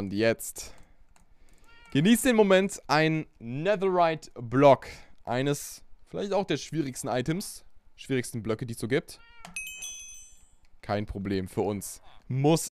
Und jetzt genießt den Moment, ein Netherite-Block. Eines vielleicht auch der schwierigsten Items, schwierigsten Blöcke, die es so gibt. Kein Problem für uns. Muss